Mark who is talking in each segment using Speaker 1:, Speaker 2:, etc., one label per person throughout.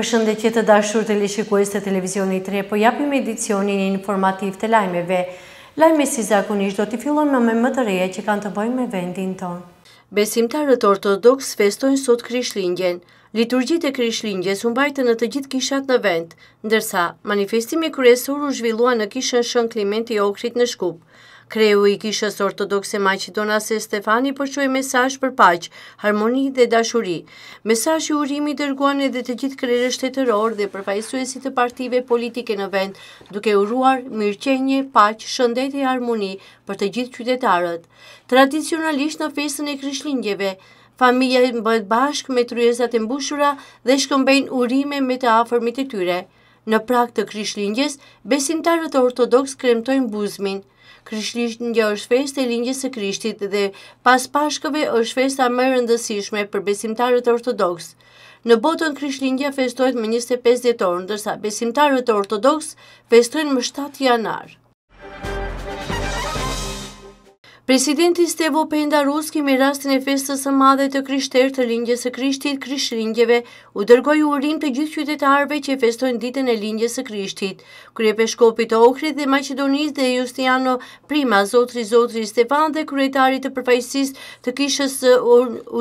Speaker 1: Përshëndetje të dashur të lishikues të televizionit 3, po japim edicionin informativ të lajmeve. Lajme si zakonisht do t'i fillon me me më të reje që kanë të bojnë me vendin tonë. Besimtarët ortodoks festojnë sot Krishlingjen. Liturgjit e Krishlingjes umbajtë në të gjithë kishat në vend, ndërsa manifestimi kërësur u zhvillua në kishën shën Klimenti Okrit në Shkup. Kreu i kishës ortodoxe Macedona se Stefani përqoj po mesaj për paq, harmoni dhe dashuri. Mesaj i urimi dërguan edhe të gjithë krejrë shtetëror dhe përfajsuesit të partive politike në vend, duke uruar mirqenje, paq, shëndet e harmoni për të gjithë qytetarët. Tradicionalisht në festën e kryshlingjeve, familja mbët bashk me trujezat e mbushura dhe shkëmbejnë urime me të afërmit e tyre. Në prak të kryshlingjes, besimtarët ortodox kremtojnë buzmin, Krishtlisht një është fest e lingjës së Krishtit dhe pas pashkëve është festa më rëndësishme për besimtarët ortodoks. Në botën Krishtlindja festohet më 25 djetorë, ndërsa besimtarët ortodoks festojnë më 7 janarë. Presidenti Stevo Penda Ruski me rastin e festës së madhe të kryshter të lingjes e kryshtit kryshringjeve u dërgoj u të gjithë qytetarve që festojnë ditën e lingjes e kryshtit. Krye për shkopit të okrit dhe Macedonis dhe Justiano Prima, Zotri Zotri Stefan dhe kryetarit të përfajsis të kishës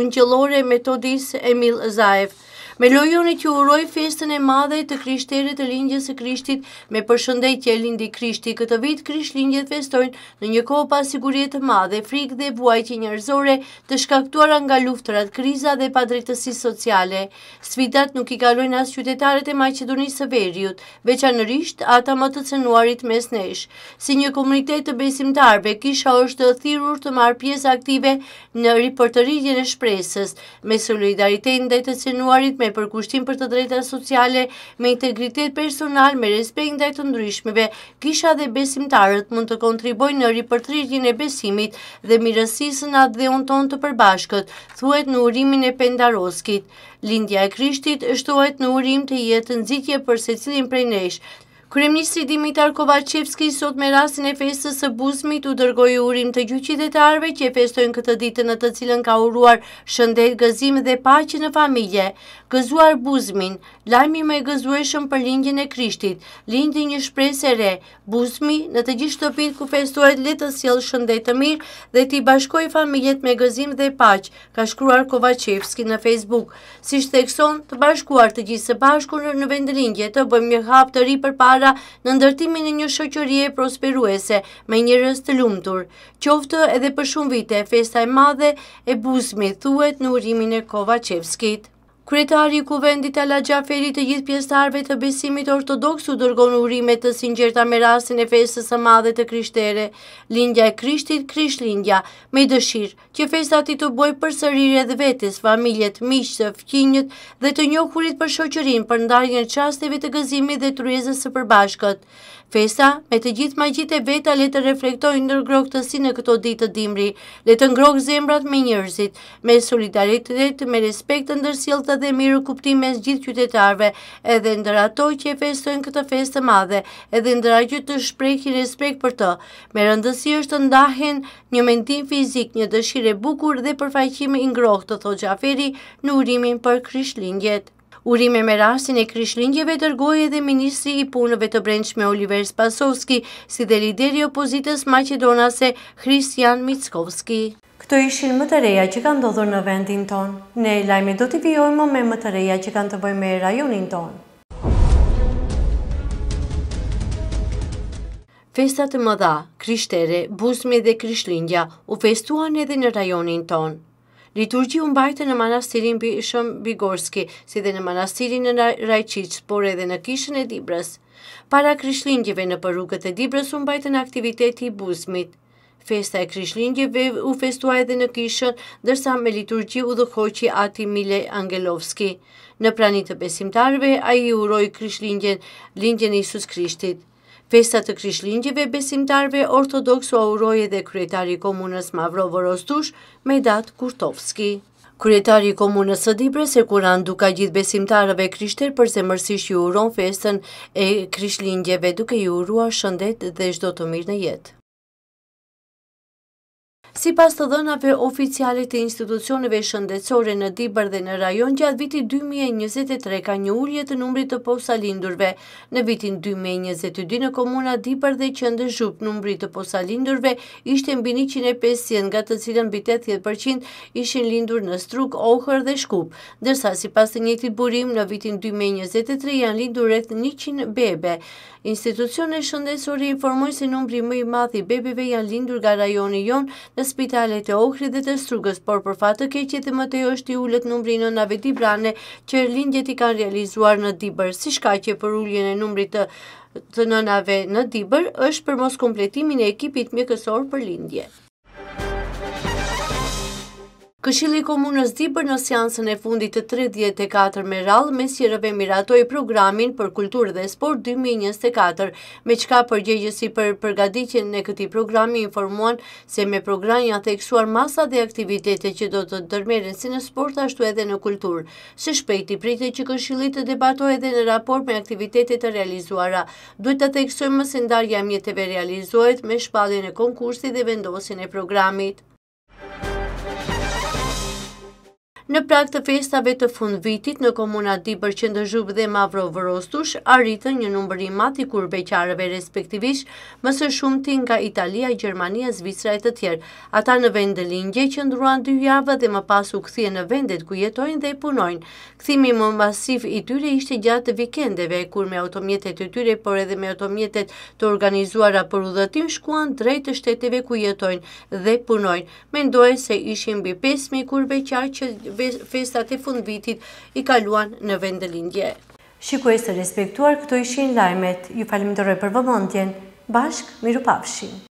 Speaker 1: unqelore metodis Emil Zaev me lojoni që uroj festën e madhe të krishtere të lingjës e krishtit me përshëndetje lindi krishti. Këtë vit krisht lingjët festojnë në një kohë pasigurjet të madhe, frikë dhe që njërzore të shkaktuara nga luftrat, kriza dhe padrektësi sociale. Svitat nuk i kalojnë as qytetarët e Macedonisë së veriut, veçanërisht ata më të cenuarit mes nesh. Si një komunitet të besimtarve, kisha është të thirur të marë pjesë aktive në ripërtërigjën e shpresës, me solidaritet në të cenuarit me për kushtim për të drejta sociale, me integritet personal, me respekt ndaj të ndryshmeve, kisha dhe besimtarët mund të kontriboj në ripërtrygjën e besimit dhe mirësisë në atë dhe unë të përbashkët, thuet në urimin e pendaroskit. Lindja e krishtit është në urim të jetë nëzitje për se cilin prej nesh, Kryeministri Dimitar Kovacevski sot me rastin e festës së buzmit u dërgoi urim të gjyqit e të arve që e festojnë këtë ditë në të cilën ka uruar shëndet, gëzim dhe paqe në familje. Gëzuar buzmin, lajmi me gëzueshëm për lindjen e krishtit, Lindi një shpres e re, buzmi në të gjithë të ku ku festojt letës jelë shëndet të mirë dhe ti bashkoj familjet me gëzim dhe paqe, ka shkruar Kovacevski në Facebook. Si shtekson të bashkuar të gjithë së bashku në vendëringje të bëjmë një të ri për para në ndërtimin e një shoqërie prosperuese me njërës të lumëtur, qoftë edhe për shumë vite festa e madhe e buzmi thuet në urimin e Kovacevskit. Kretari i kuvendit Ala Gjaferi të gjithë pjestarve të besimit ortodoks u dërgonë urime të singjerta me rasin e fesës së madhe të krishtere, lindja e krishtit, krish lindja, me dëshirë që fesat i të bojë për sërire dhe vetis, familjet, miqët, fkinjët dhe të njohurit për shoqërin për ndarjën qasteve të gëzimi dhe të së përbashkët. Festa, me të gjithë gjithë e veta, le të reflektoj ndër si në këto ditë të dimri, le të ngrokë zembrat me njërzit, me solidaritet, me respekt të ndërsil të dhe mirë kuptim me gjithë qytetarve, edhe ndër ato që e festojnë këtë festë madhe, edhe ndër gjithë të shprejkin respekt për të, me rëndësi është të ndahin një mentim fizik, një dëshire bukur dhe përfajqim i ngrokë të gjaferi në urimin për krishlingjet. Urime me rastin e kryshlingjeve dërgoj edhe Ministri i punëve të brendshme Oliver Spasovski, si dhe lideri opozitës Macedonase Christian Mickovski. Këto ishin më të reja që kanë dodhur në vendin tonë. Ne e lajme do t'i vjojmë me më të reja që kanë të bëjmë e rajonin tonë. Festat të mëdha, kryshtere, busme dhe kryshlingja u festuan edhe në rajonin tonë. Liturgji u mbajtë në manastirin Bishëm Bigorski, si dhe në manastirin në Rajqic, por edhe në kishën e Dibrës. Para kryshlingjeve në përrugët e Dibrës u mbajtë në aktiviteti i Buzmit. Festa e kryshlingjeve u festua edhe në kishën, dërsa me liturgji u dhëkoqi ati Mile Angelovski. Në pranit të besimtarve, a i uroj kryshlingjen, lingjen Isus Krishtit. Festa të kryshlingjive besimtarve ortodoks auroje dhe kryetari komunës Mavro Vorostush me datë Kurtovski. Kryetari i komunës së Dibre se kuran duka gjithë besimtarëve kryshter për se mërsisht ju uron festën e kryshlingjeve duke ju urua shëndet dhe shdo të mirë në jetë. Si pas të dhënave oficialit të institucioneve shëndecore në Dibër dhe në rajon, gjatë viti 2023 ka një ullje të numri të posa lindurve. Në vitin 2022 në komuna Dibër dhe që ndëshup numri të posa lindurve ishte në bini 150 nga të cilën bitethje 10% ishin lindur në struk, ohër dhe shkup. Dërsa si pas të njëtit burim në vitin 2023 janë lindur rreth 100 bebe. Institucione shëndecore informojnë se numri më i bebeve janë lindur nga rajoni jonë spitalet e okri dhe të strugës, por për fatë të keqit dhe Mateo jo është i ullet numri në nave i brane që lindjet i kanë realizuar në dibër, si shkaqe për ulljen e numri të të nënave në Dibër është për mos kompletimin e ekipit mjekësor për lindje. Këshili Komunës Dibër në seancën e fundit të 34 me rallë me sjerëve miratoj programin për kulturë dhe sport 2024, me qka përgjegjësi për përgaditjen në këti programi informuan se me programja theksuar masa dhe aktivitete që do të dërmeren si në sport ashtu edhe në kulturë. Se shpejti prite që këshili të debatoj edhe në raport me aktivitetet të realizuara, duhet të theksojmë se ndarja mjetëve realizohet me shpallin e konkursi dhe vendosin e programit. Në prak të festave të fund vitit në komunat di për qëndë dhe mavro vërostush, arritën një nëmbëri mati kur respektivisht mësë shumë ti nga Italia, Gjermania, Zvicra e të tjerë. Ata në vend dhe lingje që ndruan dy javë dhe më pasu këthje në vendet ku jetojnë dhe punojnë. Këthimi më masiv i tyre ishte gjatë të vikendeve, kur me automjetet të tyre, por edhe me automjetet të organizuara për udhëtim shkuan drejt të shteteve ku jetojnë dhe punojnë. Mendoj se ishim bi 5.000 kur që festat e fund vitit i kaluan në vendelindje. Shikues të respektuar, këto ishin lajmet, ju falim të rojë për vëmontjen, bashk, miru pafshin.